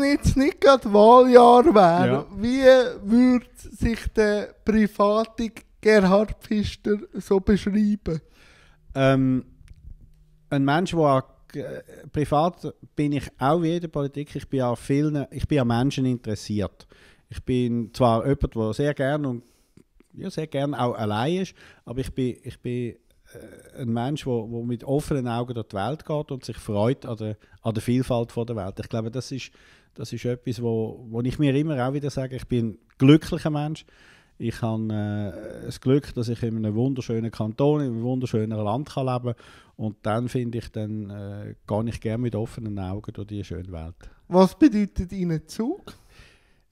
wenn jetzt nicht gerade Wahljahr wäre, ja. wie würde sich der private Gerhard Pfister so beschreiben? Ähm, ein Mensch, der äh, privat bin ich auch wie in der Politik, ich bin an vielen, ich bin an Menschen interessiert. Ich bin zwar jemand, der sehr gerne und ja, sehr gerne auch allein ist, aber ich bin, ich bin äh, ein Mensch, der, der mit offenen Augen durch die Welt geht und sich freut an der, an der Vielfalt der Welt. Ich glaube, das ist, das ist etwas, wo, wo ich mir immer auch wieder sage, ich bin ein glücklicher Mensch. Ich habe äh, das Glück, dass ich in einem wunderschönen Kanton, in einem wunderschönen Land kann leben kann. Und dann finde ich, dann äh, gehe ich gerne mit offenen Augen durch diese schöne Welt. Was bedeutet Ihnen Zug?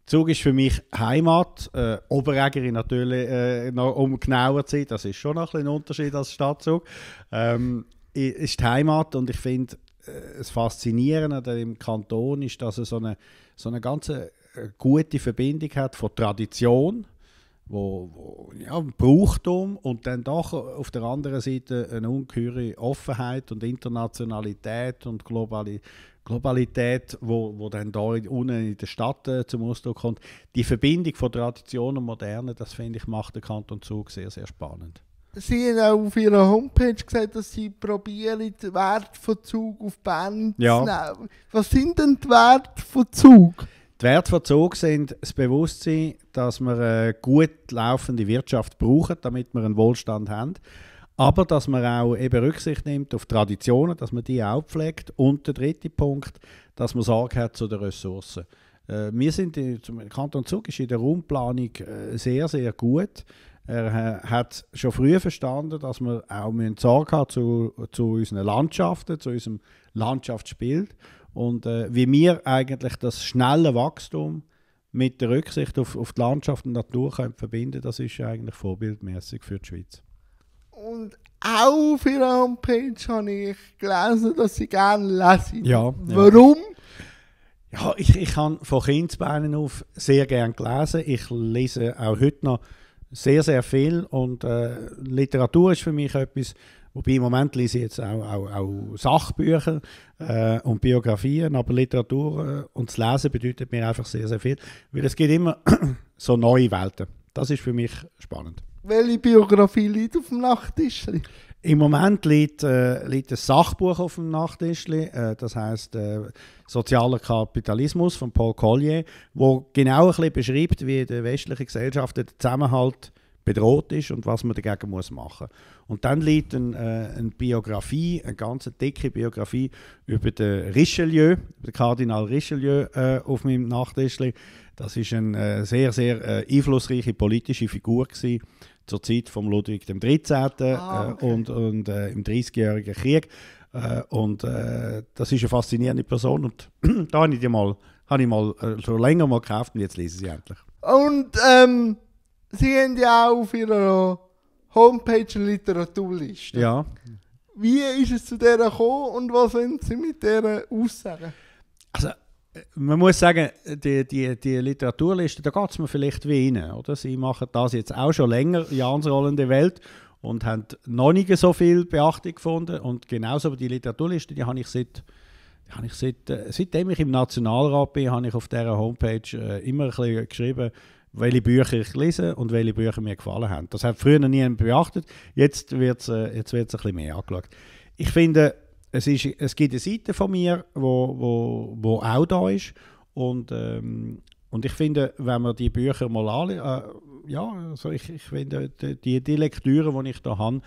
Zug ist für mich Heimat, äh, Oberägerin natürlich, äh, noch, um genauer zu sein, das ist schon noch ein, Unterschied als Stadtzug, ähm, ist die Heimat und ich finde, äh, das Faszinierende im Kanton ist, dass er so eine, so eine ganze äh, gute Verbindung hat von Tradition, wo, wo ja, Brauchtum und dann doch auf der anderen Seite eine ungeheure Offenheit und Internationalität und Globali Globalität, wo, wo dann da unten in der Stadt äh, zum Ausdruck kommt. Die Verbindung von Tradition und Moderne, das finde ich, macht den Kanton Zug sehr, sehr spannend. Sie haben auch auf ihrer Homepage gesagt, dass sie probieren, den Wert von Zug auf Bern ja. zu nehmen. Was sind denn die Werte von Zug? Die Werte von Zug sind das Bewusstsein, dass wir eine gut laufende Wirtschaft brauchen, damit wir einen Wohlstand haben. Aber dass man auch eben Rücksicht nimmt auf Traditionen, dass man die auch pflegt. Und der dritte Punkt, dass man Sorge hat zu den Ressourcen. Äh, wir sind, der Kanton Zug ist in der Raumplanung äh, sehr, sehr gut. Er hat schon früh verstanden, dass wir auch Sorge haben zu, zu unseren Landschaften, zu unserem Landschaftsbild. Und äh, wie wir eigentlich das schnelle Wachstum mit der Rücksicht auf, auf die Landschaft und Natur können verbinden das ist eigentlich vorbildmäßig für die Schweiz. Und auch auf Ihrer Homepage habe ich gelesen, dass sie gerne lesen. Ja, Warum? Ja, ja ich, ich habe von Kindesbeinen auf sehr gerne gelesen. Ich lese auch heute noch sehr, sehr viel und äh, Literatur ist für mich etwas, Wobei im Moment lese ich jetzt auch, auch, auch Sachbücher äh, und Biografien, aber Literatur äh, und zu Lesen bedeutet mir einfach sehr, sehr viel, weil es gibt immer so neue Welten. Das ist für mich spannend. Welche Biografie liegt auf dem Nachttisch? Im Moment liegt, äh, liegt ein Sachbuch auf dem Nachttisch, äh, das heißt äh, Sozialer Kapitalismus von Paul Collier, wo genau ein bisschen beschreibt, wie die westliche Gesellschaft den Zusammenhalt bedroht ist und was man dagegen muss machen muss. Und dann liegt ein, äh, eine Biografie, eine ganz dicke Biografie über den Richelieu, den Kardinal Richelieu, äh, auf meinem Nachttischli. Das ist eine äh, sehr, sehr äh, einflussreiche politische Figur gewesen, zur Zeit von Ludwig XIII. Ah, äh, okay. und, und äh, im Dreißigjährigen Krieg. und das ist eine faszinierende Person und da habe ich die mal, habe ich mal schon länger mal gekauft und jetzt lese ich sie endlich. Und ähm Sie haben ja auch auf Ihrer Homepage eine Literaturliste. Ja. Wie ist es zu der gekommen und was sind Sie mit dieser Aussage? Also, äh, man muss sagen, die, die, die Literaturliste, da geht es mir vielleicht wie Ihnen. Oder? Sie machen das jetzt auch schon länger, Jans rollende Welt, und haben noch nicht so viel Beachtung gefunden. Und genauso aber die Literaturliste, die habe ich seit habe ich seit, äh, seitdem ich im Nationalrat bin, habe ich auf dieser Homepage äh, immer ein bisschen geschrieben, welche Bücher ich lese und welche Bücher mir gefallen haben. Das hat früher niemand beachtet, jetzt wird es äh, ein bisschen mehr angeschaut. Ich finde, es, ist, es gibt eine Seite von mir, wo, wo, wo auch da ist und, ähm, und ich finde, wenn man die Bücher mal alle, äh, ja, also ich, ich finde, die, die Lektüre, die ich da habe,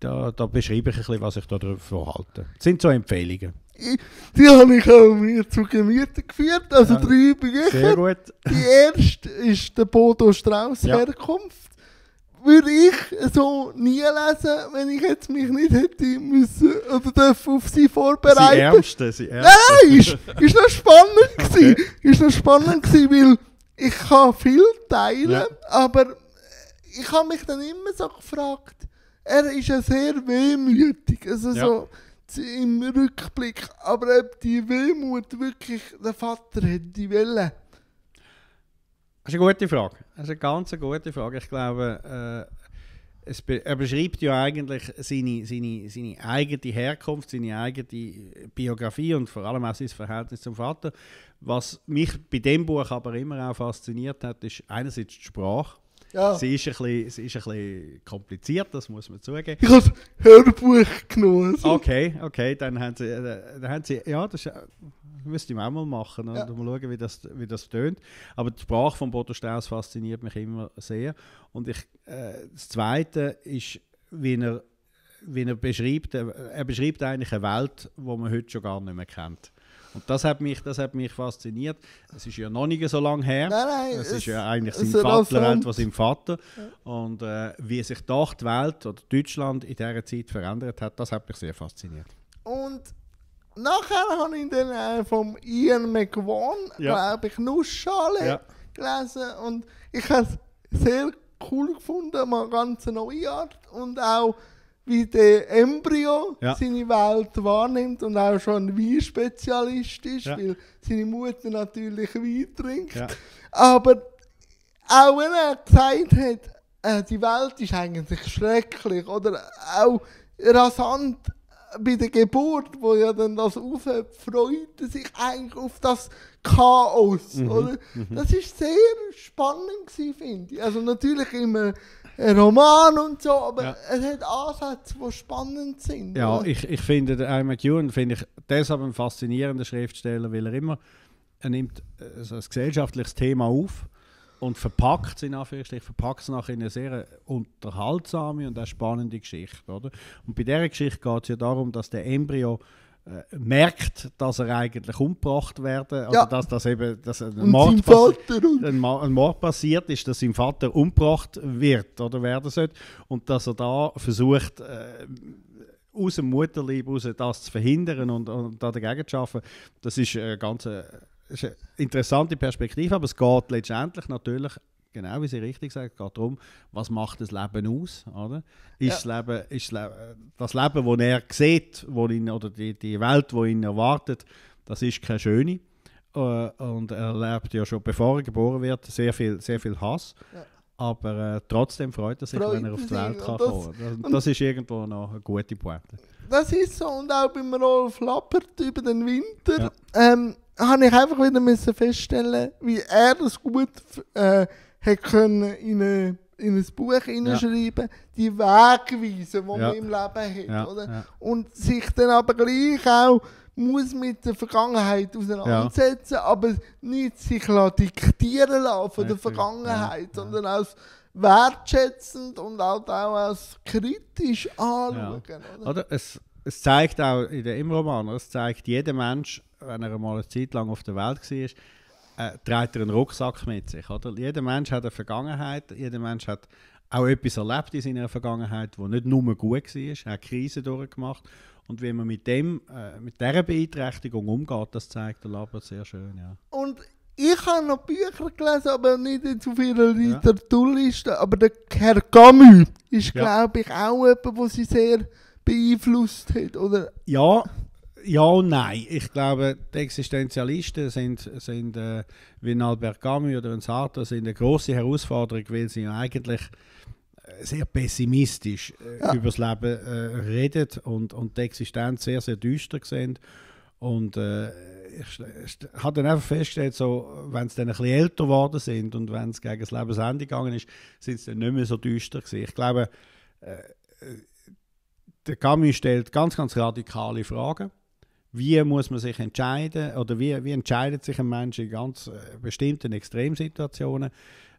da, da beschreibe ich ein bisschen, was ich da davon halte. Das sind so Empfehlungen die habe ich auch mir zu Gemüte geführt. Also ja, drei Bücher. Sehr gut. Die erste ist der Bodo Strauß ja. Herkunft. Würde ich so nie lesen, wenn ich jetzt mich nicht hätte müssen oder dürfen auf sie vorbereiten. Sie ärmste, sie ärmste. Nein, ist, ist noch spannend gewesen. Okay. Ist noch spannend gewesen, weil ich kann viel teilen, ja. aber ich habe mich dann immer so gefragt, er ist ja sehr wehmütig. Also so, im Rückblick, aber ob die Wehmut wirklich der Vater hätte wollen? Das ist eine gute Frage. Das ist eine ganz gute Frage. Ich glaube, äh, es be er beschreibt ja eigentlich seine, seine, seine eigene Herkunft, seine eigene Biografie und vor allem auch sein Verhältnis zum Vater. Was mich bei dem Buch aber immer auch fasziniert hat, ist einerseits die Sprache ja. Sie, ist ein bisschen, sie ist ein bisschen kompliziert, das muss man zugeben. Ich habe Hörbuch genommen. Also. Okay, okay, dann haben sie, äh, dann haben sie ja, das äh, müsste ich auch mal machen und ja. mal schauen, wie das, wie das tönt. Aber die Sprache von Bodo Strauss fasziniert mich immer sehr. Und ich, äh, das Zweite ist, wie er, wie er beschreibt, äh, er beschreibt eigentlich eine Welt, die man heute schon gar nicht mehr kennt. Und das hat mich, das hat mich fasziniert. Es ist ja noch nicht so lange her. Nein, nein, es, es ist ja eigentlich sein Vater, hält, was im Vater. Ja. Und äh, wie sich doch die Welt oder Deutschland in dieser Zeit verändert hat, das hat mich sehr fasziniert. Und nachher habe ich dann äh, vom Ian McWan, ja. glaube ich, Nussschale ja. gelesen. Und ich habe es sehr cool gefunden, mal eine ganz neue Art. Und auch wie der Embryo ja. seine Welt wahrnimmt und auch schon ein Weinspezialist ist, ja. weil seine Mutter natürlich Wein trinkt. Ja. Aber auch wenn er gesagt hat, äh, die Welt ist eigentlich schrecklich oder auch rasant bei der Geburt, wo ja dann das aufhört, freut er sich eigentlich auf das Chaos. Mhm. Oder? Mhm. Das war sehr spannend finde ich. Also natürlich immer ein Roman und so, aber ja. es hat Ansätze, die spannend sind. Ja, ich, ich finde, der Ian McEwan finde ich deshalb ein faszinierender Schriftsteller, weil er immer er nimmt also ein gesellschaftliches Thema auf und verpackt es in Anführungsstrichen, verpackt es nachher in eine sehr unterhaltsame und auch spannende Geschichte. Oder? Und bei dieser Geschichte geht es ja darum, dass der Embryo äh, merkt, dass er eigentlich umgebracht werden, oder also ja. dass, dass eben dass ein, Mord ein, ein, Mord passiert ist, dass sein Vater umgebracht wird oder werden sollte und dass er da versucht, äh, aus dem Mutterleib raus das zu verhindern und, und da dagegen zu arbeiten, das ist eine ganz äh, eine interessante Perspektive, aber es geht letztendlich natürlich genau, wie Sie richtig sagen, geht darum, was macht das Leben aus, oder? Ist, ja. das, Leben, ist das äh, Leben, das er sieht, wo ihn, oder die, die Welt, die ihn erwartet, das ist keine schöne. Äh, und er erlebt ja schon, bevor er geboren wird, sehr viel, sehr viel Hass. Ja. Aber äh, trotzdem freut er sich, freut wenn er auf die Welt kann das, kommen kann. Das, ist irgendwo noch eine gute Pointe. Das ist so. Und auch beim Rolf Lappert über den Winter ja. ähm, habe ich einfach wieder müssen feststellen, wie er das gut äh, können in eine in ein Buch hineinschreiben, ja. die Wegweisen, die ja. man im Leben hat. Ja. Oder? Und sich dann aber gleich auch muss mit der Vergangenheit auseinandersetzen, aber nicht sich diktieren lassen von der Vergangenheit, sondern als wertschätzend und halt auch, als kritisch anschauen. Oder? oder? Es, es zeigt auch in dem Roman, es zeigt jeder Mensch, wenn er mal eine Zeit lang auf der Welt war, äh, trägt er einen Rucksack mit sich. Oder? Jeder Mensch hat eine Vergangenheit, jeder Mensch hat auch etwas erlebt in seiner Vergangenheit, wo nicht nur gut war, er hat Krisen durchgemacht. Und wie man mit, dem, äh, mit dieser Beeinträchtigung umgeht, das zeigt der Labert sehr schön. Ja. Und ich habe noch Bücher gelesen, aber nicht in so vielen Literaturlisten. Ja. Aber der Herr Camus ist, ja. glaube ich, auch jemand, der sie sehr beeinflusst hat, oder? Ja, ja und nein. Ich glaube, die Existenzialisten sind, sind äh, wie Albert Camus oder ein Sartre sind eine große Herausforderung, weil sie eigentlich äh, sehr pessimistisch äh, ja. über das Leben äh, reden und, und die Existenz sehr, sehr düster sind. Und äh, ich, ich, habe dann einfach festgestellt, so, wenn sie dann ein bisschen älter geworden sind und wenn es gegen das Lebensende gegangen ist, sind sie dann nicht mehr so düster gewesen. Ich glaube, äh, äh, der Camus stellt ganz, ganz radikale Fragen wie muss man sich entscheiden oder wie, wie entscheidet sich ein Mensch in ganz äh, bestimmten Extremsituationen.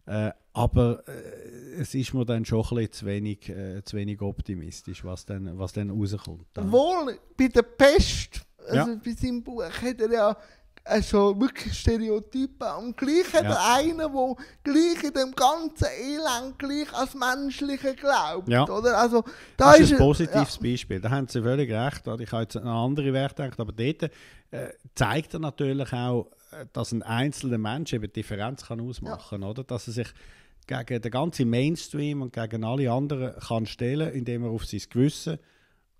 Äh, aber äh, es ist mir dann schon ein bisschen zu wenig, äh, zu wenig optimistisch, was dann, was dann rauskommt. Dann. Wohl bei der Pest, also ja. bei seinem Buch, hat er ja also wirklich Stereotypen. Und gleich hat ja. er einen, der gleich in dem ganzen Elend gleich als Menschliche glaubt. Ja. Oder? Also, da das ist ein positives ja. Beispiel. Da haben Sie völlig recht. Ich habe jetzt eine andere Werte gedacht, aber dort äh, zeigt er natürlich auch, äh, dass ein einzelner Mensch eben Differenz kann ausmachen kann. Oder? Dass er sich gegen den ganzen Mainstream und gegen alle anderen kann stellen kann, indem er auf sein Gewissen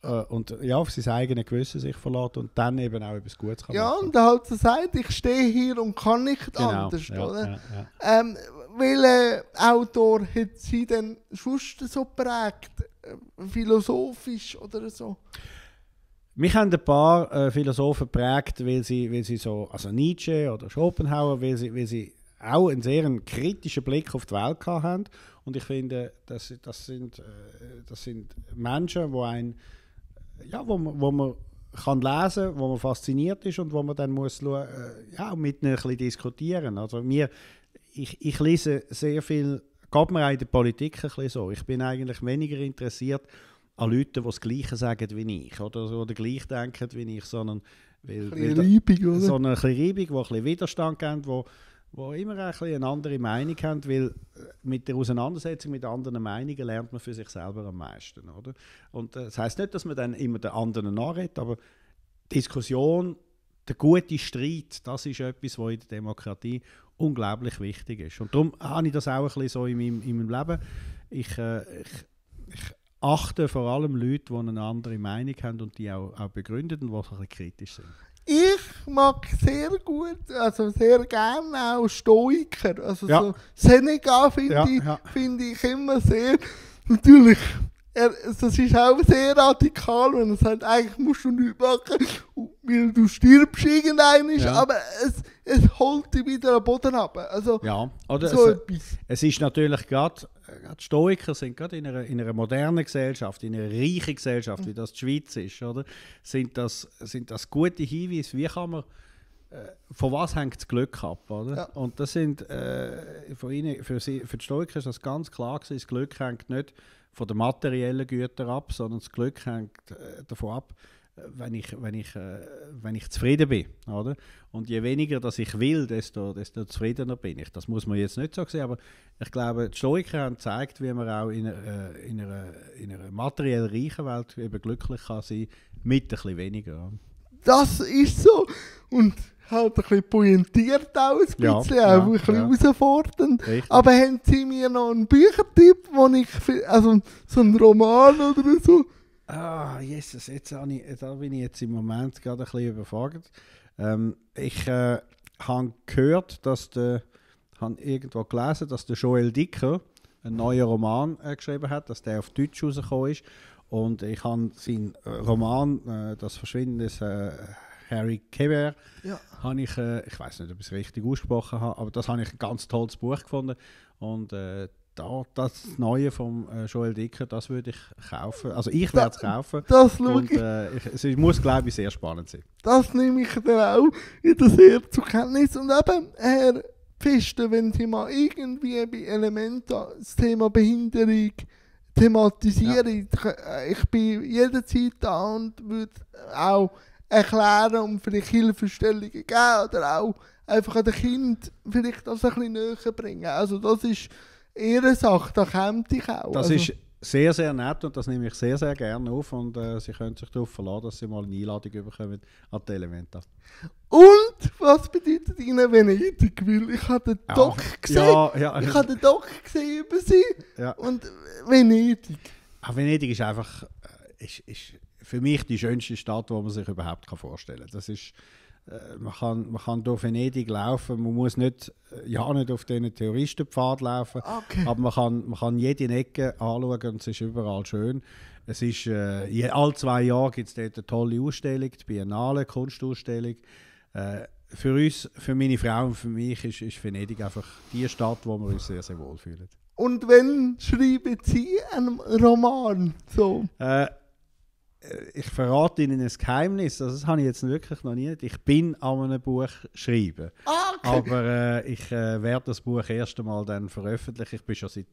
äh, und ja, auf sein eigenes Gewissen sich verlässt und dann eben auch etwas Gutes kann Ja, machen. und halt so sagt, ich stehe hier und kann nicht genau, anders, ja, oder? Ja, ja. Ähm, welcher äh, Autor hat sie denn sonst so prägt, äh, philosophisch oder so? Mich haben ein paar äh, Philosophen prägt, weil sie, weil sie so, also Nietzsche oder Schopenhauer, weil sie, weil sie auch einen sehr kritischen Blick auf die Welt hatten. Und ich finde, das, das, sind, das sind Menschen, die einen ja, wo man, wo man kann lesen, wo man fasziniert ist und wo man dann muss schauen, äh, ja, mit ihnen ein bisschen diskutieren. muss. Also mir, ich, ich lese sehr viel, geht mir auch in der Politik ein bisschen so. Ich bin eigentlich weniger interessiert an Leuten, die das Gleiche sagen wie ich oder, oder gleich denken wie ich, sondern weil, ein weil, Reibung, oder? sondern ein bisschen Reibung, wo ein bisschen Widerstand gibt, wo wo immer ein bisschen eine andere Meinung haben, weil äh, mit der Auseinandersetzung mit anderen Meinungen lernt man für sich selber am meisten, oder? Und äh, das heißt nicht, dass man dann immer den anderen nachredet, aber Diskussion, der gute Streit, das ist etwas, was in der Demokratie unglaublich wichtig ist. Und darum habe ich das auch ein bisschen so in meinem, in meinem Leben. Ich, äh, ich, ich, achte vor allem Leute, die eine andere Meinung haben und die auch, auch begründen und die ein bisschen kritisch sind mag sehr gut, also sehr gerne auch Stoiker. Also ja. so Seneca finde ja, ich, Find ich immer sehr. Natürlich das ist auch sehr radikal, wenn er sagt, eigentlich musst du nichts machen, weil du stirbst irgendwann, ja. aber es, es holt dich wieder am Boden ab. Also, ja, oder so es, etwas. es ist natürlich gerade, die Stoiker sind gerade in einer, in einer modernen Gesellschaft, in einer reichen Gesellschaft, wie das die Schweiz ist, oder? Sind das, sind das gute Hinweise, wie kann man äh, von was hängt das Glück ab, oder? Ja. Und das sind äh, für, ihnen, für, sie, für die Stoiker ist das ganz klar gewesen, das Glück hängt nicht von den materiellen Gütern ab, sondern das Glück hängt äh, davon ab, äh, wenn ich, wenn ich, äh, wenn ich zufrieden bin. Oder? Und je weniger das ich will, desto, desto zufriedener bin ich. Das muss man jetzt nicht so sehen, aber ich glaube, die Stoiker haben gezeigt, wie man auch in einer, in einer, in einer materiell reichen Welt eben glücklich kann sein mit ein bisschen weniger. Das ist so. Und halt ein bisschen pointiert aus, ein bisschen, ja, auch ein bisschen ja. herausfordernd. Richtig. Aber haben Sie mir noch einen Büchertipp, wo ich, also so einen Roman oder so? Ah, Jesus, jetzt ich, da bin ich jetzt im Moment gerade ein bisschen überfragt. Ähm, ich äh, habe gehört, dass der, habe irgendwo gelesen, dass der Joel Dicker einen neuen Roman äh, geschrieben hat, dass der auf Deutsch rausgekommen ist. Und ich habe seinen äh, Roman, äh, das Verschwinden des äh, Harry Keber, ja. habe ich, äh, ich weiß nicht, ob ich es richtig ausgesprochen habe, aber das habe ich ein ganz tolles Buch gefunden. Und äh, da, das Neue von äh, Joel Dicker, das würde ich kaufen. Also ich werde es kaufen. Das und, äh, ich, Es muss, glaube ich, sehr spannend sein. Das nehme ich dann auch in der Serie zur Kenntnis. Und eben, Herr Pfister, wenn Sie mal irgendwie bei Elementa das Thema Behinderung thematisieren, ja. ich, äh, ich bin jederzeit da und würde auch erklären und vielleicht Hilfestellungen geben oder auch einfach an den Kind vielleicht das ein bisschen näher bringen. Also das ist ihre Sache, da kommt ich auch. Das also. ist sehr, sehr nett und das nehme ich sehr, sehr gerne auf und äh, Sie können sich darauf verlassen, dass Sie mal eine Einladung bekommen an die Elementa. Und was bedeutet Ihnen Venedig? Weil ich habe den ja. Doc gesehen, ja, ja. ich habe den Doc gesehen über Sie ja. und Venedig. Ach, Venedig ist einfach, äh, ist, ist für mich die schönste Stadt, die man sich überhaupt vorstellen kann. Das ist, äh, man, kann, man kann durch Venedig laufen, man muss nicht, äh, ja nicht auf diesen Touristenpfad laufen, okay. aber man kann, man kann jede Ecke anschauen und es ist überall schön. Es ist, äh, je, alle zwei Jahre gibt es dort eine tolle Ausstellung, die Biennale, Kunstausstellung. Äh, für uns, für meine Frau und für mich ist, ist Venedig einfach die Stadt, wo wir uns sehr, sehr wohl fühlen. Und wenn schreiben Sie einen Roman? So. Äh, äh, ich verrate Ihnen ein Geheimnis, also das habe ich jetzt wirklich noch nie. Ich bin an einem Buch schreiben. Ah, okay. Aber äh, ich äh, werde das Buch erst einmal dann veröffentlichen. Ich bin schon seit,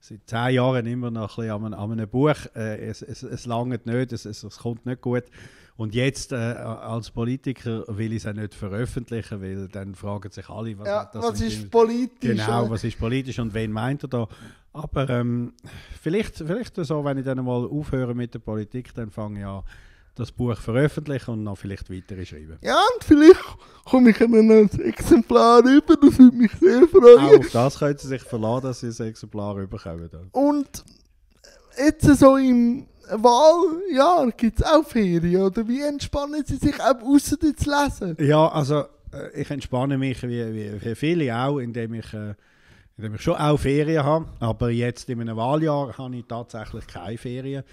seit zehn Jahren immer noch ein bisschen an, einem, an einem Buch. Äh, es, es, es langt nicht, es, es, es kommt nicht gut. Und jetzt äh, als Politiker will ich es auch nicht veröffentlichen, weil dann fragen sich alle, was, ja, was ist politisch? Genau, äh? was ist politisch und wen meint er da? Aber ähm, vielleicht, vielleicht so, wenn ich dann mal aufhöre mit der Politik, dann fange ich an, das Buch veröffentlichen und noch vielleicht weitere schreiben. Ja, und vielleicht komme ich einem ein Exemplar über, das würde mich sehr freuen. Auch auf das können Sie sich verlassen, dass Sie ein Exemplar überkommen. Und jetzt so im Wahljahr gibt es auch Ferien, oder wie entspannen Sie sich auch außen zu lesen? Ja, also äh, ich entspanne mich wie, wie, wie viele auch, indem ich, äh, indem ich schon auch Ferien habe. Aber jetzt in einem Wahljahr habe ich tatsächlich keine Ferien.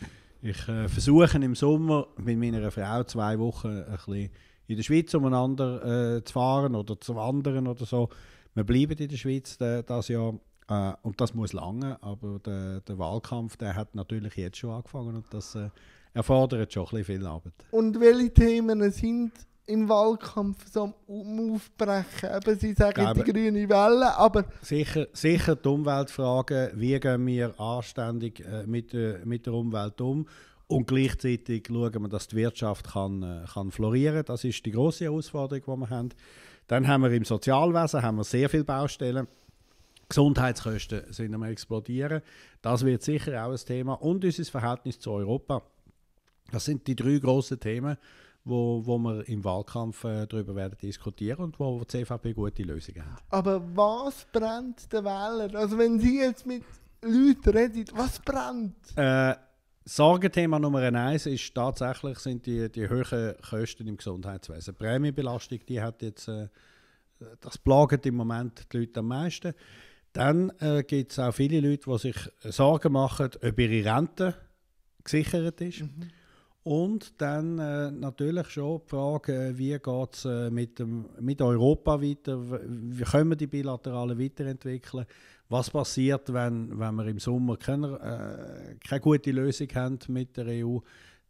Ich äh, versuche im Sommer mit meiner Frau zwei Wochen ein bisschen in der Schweiz umeinander äh, zu fahren oder zu wandern oder so. Wir bleiben in der Schweiz äh, das Jahr äh, und das muss lange, aber der, der, Wahlkampf, der hat natürlich jetzt schon angefangen und das äh, erfordert schon ein viel Arbeit. Und welche Themen sind im Wahlkampf so um aufbrechen. Eben, sie sagen Glaube, die grüne Welle, aber... Sicher, sicher die Umweltfragen, wie gehen wir anständig äh, mit, äh, mit der Umwelt um und gleichzeitig schauen wir, dass die Wirtschaft kann, äh, kann florieren kann. Das ist die große Herausforderung, die wir haben. Dann haben wir im Sozialwesen haben wir sehr viele Baustellen. Gesundheitskosten sind am explodieren. Das wird sicher auch ein Thema. Und unser Verhältnis zu Europa. Das sind die drei grossen Themen, wo, wo wir im Wahlkampf äh, darüber werden diskutieren und wo, die CVP gute Lösungen hat. Aber was brennt der Wähler? Also wenn Sie jetzt mit Leuten reden, was brennt? Äh, Sorgenthema Nummer eins ist tatsächlich sind die, die hohen Kosten im Gesundheitswesen. Die Prämiebelastung, die hat jetzt, äh, das plagt im Moment die Leute am meisten. Dann äh, gibt es auch viele Leute, die sich Sorgen machen, ob ihre Rente gesichert ist. Mhm. Und dann äh, natürlich schon die Frage, äh, wie geht es äh, mit, mit Europa weiter? Wie können wir die Bilateralen weiterentwickeln? Was passiert, wenn, wenn wir im Sommer keine, äh, keine gute Lösung haben mit der EU?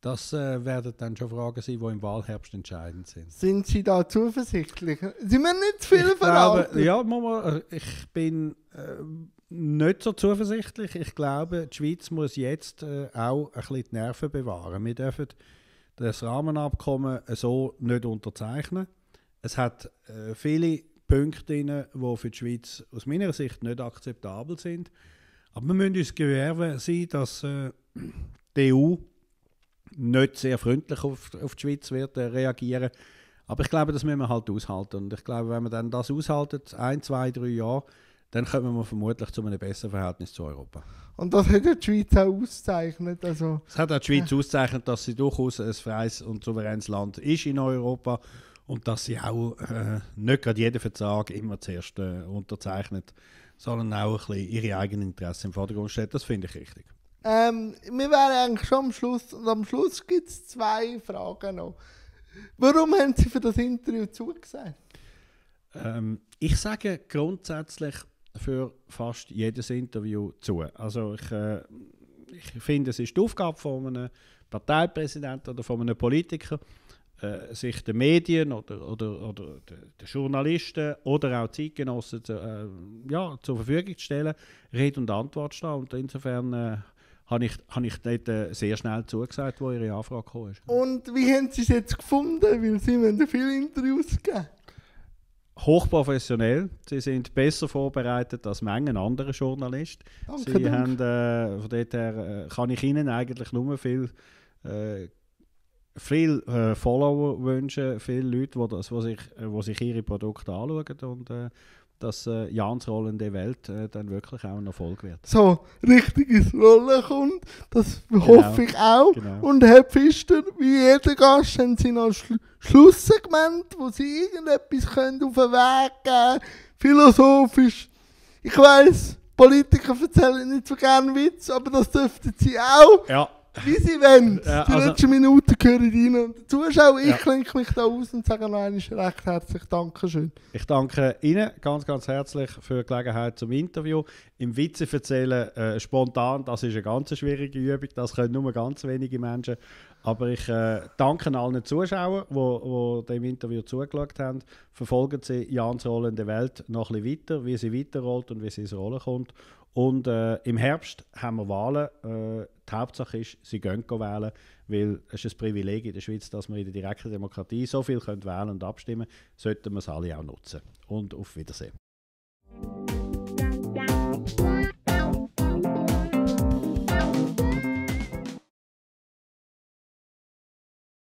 Das äh, werden dann schon Fragen sein, die im Wahlherbst entscheidend sind. Sind Sie da zuversichtlich? Sind wir nicht zu viel verraten? Ja, Mama, äh, ich bin äh, nicht so zuversichtlich. Ich glaube, die Schweiz muss jetzt äh, auch ein bisschen die Nerven bewahren. Wir dürfen das Rahmenabkommen so nicht unterzeichnen. Es hat äh, viele Punkte drin, die für die Schweiz aus meiner Sicht nicht akzeptabel sind. Aber wir müssen uns gewähren sein, dass äh, die EU nicht sehr freundlich auf, auf die Schweiz wird äh, reagieren. Aber ich glaube, das müssen wir halt aushalten. Und ich glaube, wenn wir dann das aushalten, ein, zwei, drei Jahre, dann kommen wir vermutlich zu einem besseren Verhältnis zu Europa. Und das hat die Schweiz auch ausgezeichnet. Also, es hat auch die Schweiz äh. ausgezeichnet, dass sie durchaus ein freies und souveränes Land ist in Europa und dass sie auch äh, nicht gerade jeden Vertrag immer zuerst äh, unterzeichnet, sondern auch ein bisschen ihre eigenen Interessen im Vordergrund stellt. Das finde ich richtig. Ähm, wir wären eigentlich schon am Schluss. Und am Schluss gibt es zwei Fragen noch. Warum haben Sie für das Interview zugesagt? Ähm, ich sage grundsätzlich für fast jedes Interview zu. Also ich, äh, ich finde, es ist die Aufgabe von einem Parteipräsidenten oder von einem Politiker, äh, sich den Medien oder, oder, oder den Journalisten oder auch Zeitgenossen zu, äh, ja, zur Verfügung zu stellen, Rede und Antwort stehen. Und insofern äh, habe ich, habe ich dort äh, sehr schnell zugesagt, wo Ihre Anfrage kam. Und wie haben Sie es jetzt gefunden? Weil Sie haben viele Interviews gegeben. Hochprofessionell. Sie sind besser vorbereitet als manchen anderen Journalisten. Danke, Sie danke. haben, äh, von dort her äh, kann ich Ihnen eigentlich nur viel äh, viele äh, Follower wünschen, viele Leute, die wo wo sich, äh, wo sich ihre Produkte anschauen und äh, dass äh, Jans der Welt äh, dann wirklich auch ein Erfolg wird. So, richtig ins Rollen kommt, das genau. hoffe ich auch. Genau. Und Herr Pfister, wie jeder Gast, haben Sie noch Schlu Schlusssegment, wo Sie irgendetwas können auf den Weg geben philosophisch. Ich weiß, Politiker erzählen nicht so gerne Witz, aber das dürften Sie auch. Ja. Wie sie wollen. Ja, die also- letzten Minuten gehören rein und die Zuschauer, ich ja. klinke mich da aus und sage noch einmal recht herzlich Dankeschön. Ich danke Ihnen ganz, ganz herzlich für die Gelegenheit zum Interview. Im Witze erzählen, äh, spontan, das ist eine ganz schwierige Übung, das können nur ganz wenige Menschen. Aber ich äh, danke allen Zuschauern, die wo, wo dem Interview zugeschaut haben. Verfolgen Sie Jans Rolle in der Welt noch ein bisschen weiter, wie sie weiterrollt und wie sie ins Rollen kommt. Und äh, im Herbst haben wir Wahlen. Äh, die Hauptsache ist, sie gehen wählen, weil es ist ein Privileg in der Schweiz, dass wir in der direkten Demokratie so viel wählen und abstimmen können. Sollten wir es alle auch nutzen. Und auf Wiedersehen.